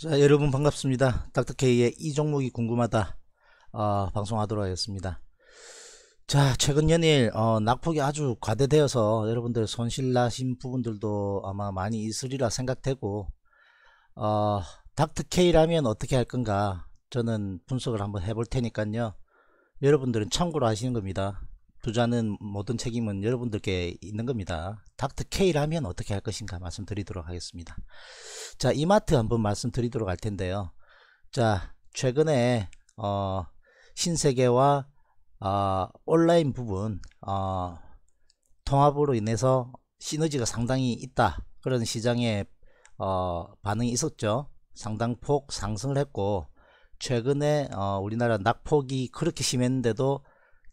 자 여러분 반갑습니다 닥터케이의 이 종목이 궁금하다 어, 방송하도록 하겠습니다 자 최근 연일 어, 낙폭이 아주 과대되어서 여러분들 손실 나신 부분들도 아마 많이 있으리라 생각되고 어, 닥터케이라면 어떻게 할 건가 저는 분석을 한번 해볼 테니까요 여러분들은 참고로 하시는 겁니다 투자는 모든 책임은 여러분들께 있는 겁니다. 닥터 K라면 어떻게 할 것인가 말씀드리도록 하겠습니다. 자, 이마트 한번 말씀드리도록 할 텐데요. 자, 최근에 어, 신세계와 어, 온라인 부분 어, 통합으로 인해서 시너지가 상당히 있다. 그런 시장에 어, 반응이 있었죠. 상당폭 상승을 했고 최근에 어, 우리나라 낙폭이 그렇게 심했는데도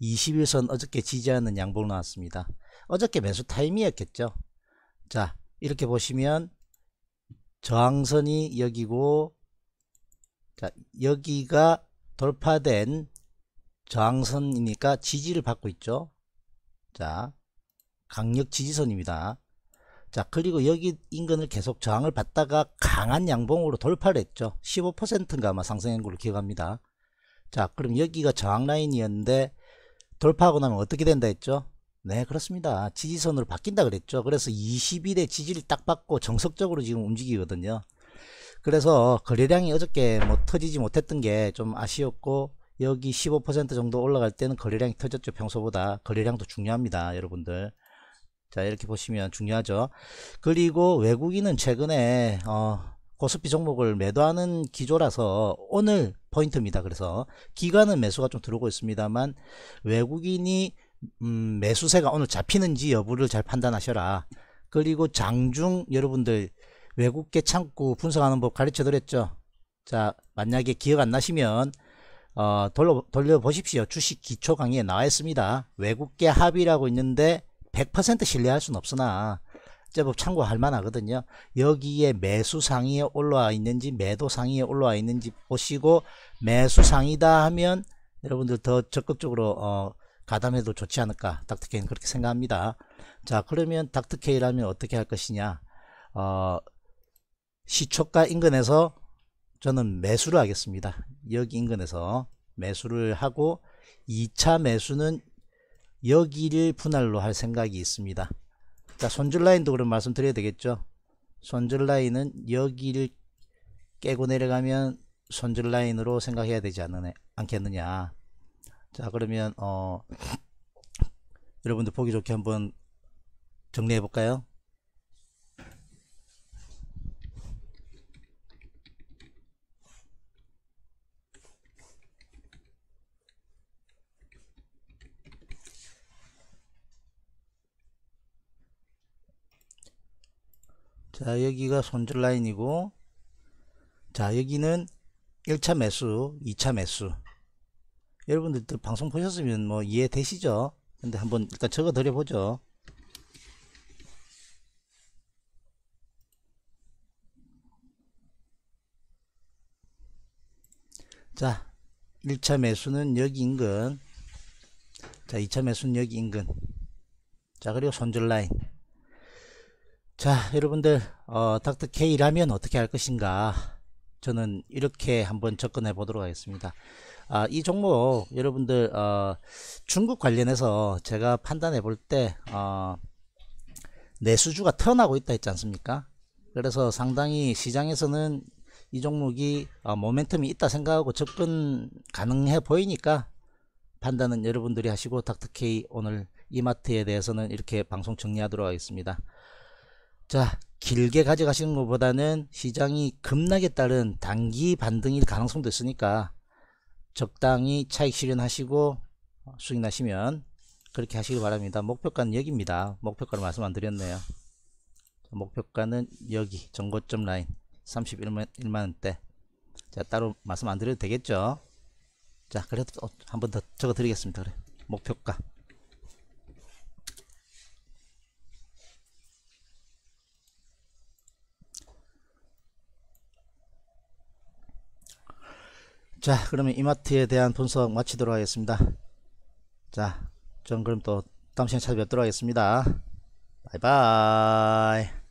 21선 어저께 지지하는 양봉 나왔습니다. 어저께 매수 타이밍이었겠죠자 이렇게 보시면 저항선이 여기고 자 여기가 돌파된 저항선이니까 지지를 받고 있죠. 자 강력 지지선입니다. 자 그리고 여기 인근을 계속 저항을 받다가 강한 양봉으로 돌파를 했죠 15%인가 아마 상승한 걸로 기억합니다 자 그럼 여기가 저항 라인이었는데 돌파하고 나면 어떻게 된다 했죠? 네 그렇습니다 지지선으로 바뀐다 그랬죠 그래서 20일에 지지를 딱 받고 정석적으로 지금 움직이거든요 그래서 거래량이 어저께 뭐 터지지 못했던 게 좀 아쉬웠고 여기 15% 정도 올라갈 때는 거래량이 터졌죠 평소보다 거래량도 중요합니다 여러분들 자 이렇게 보시면 중요하죠 그리고 외국인은 최근에 어 고스피 종목을 매도하는 기조라서 오늘 포인트입니다. 그래서 기간은 매수가 좀 들어오고 있습니다만 외국인이 음, 매수세가 오늘 잡히는지 여부를 잘 판단하셔라. 그리고 장중 여러분들 외국계 창구 분석하는 법 가르쳐 드렸죠. 자, 만약에 기억 안 나시면 어, 돌려, 돌려보십시오. 주식 기초 강의에 나와 있습니다. 외국계 합의라고 있는데 100% 신뢰할 수는 없으나 제법 참고할 만하거든요. 여기에 매수 상위에 올라와 있는지 매도 상위에 올라와 있는지 보시고 매수 상이다 하면 여러분들 더 적극적으로 어, 가담해도 좋지 않을까 닥터케이 그렇게 생각합니다. 자 그러면 닥터케이라면 어떻게 할 것이냐 어, 시초가 인근에서 저는 매수를 하겠습니다. 여기 인근에서 매수를 하고 2차 매수는 여기를 분할로 할 생각이 있습니다. 자, 손줄 라인도 그럼 말씀드려야 되겠죠. 손줄 라인은 여기를 깨고 내려가면 손줄 라인으로 생각해야 되지 않느냐, 않겠느냐. 자, 그러면, 어, 여러분들 보기 좋게 한번 정리해 볼까요? 자 여기가 손절 라인이고 자 여기는 1차 매수 2차 매수 여러분들 방송 보셨으면 뭐 이해되시죠 근데 한번 일단 적어 드려 보죠 자 1차 매수는 여기 인근 자 2차 매수는 여기 인근 자 그리고 손절 라인 자 여러분들 어, 닥터 K라면 어떻게 할 것인가 저는 이렇게 한번 접근해 보도록 하겠습니다 아, 이 종목 여러분들 어, 중국 관련해서 제가 판단해 볼 때 어, 내수주가 턴나고 있다 했지 않습니까 그래서 상당히 시장에서는 이 종목이 어, 모멘텀이 있다 생각하고 접근 가능해 보이니까 판단은 여러분들이 하시고 닥터K 오늘 이마트에 대해서는 이렇게 방송 정리하도록 하겠습니다 자 길게 가져가시는 것보다는 시장이 급락에 따른 단기 반등일 가능성도 있으니까 적당히 차익 실현하시고 수익 나시면 그렇게 하시길 바랍니다. 목표가는 여기입니다. 목표가를 말씀 안 드렸네요. 목표가는 여기 전고점 라인 31만 원대자 따로 말씀 안 드려도 되겠죠 자 그래도 어, 한번 더 적어 드리겠습니다 그래 목표가 자 그러면 이마트에 대한 분석 마치도록 하겠습니다 자전 그럼 또 다음 시간에 찾아뵙도록 하겠습니다 바이바이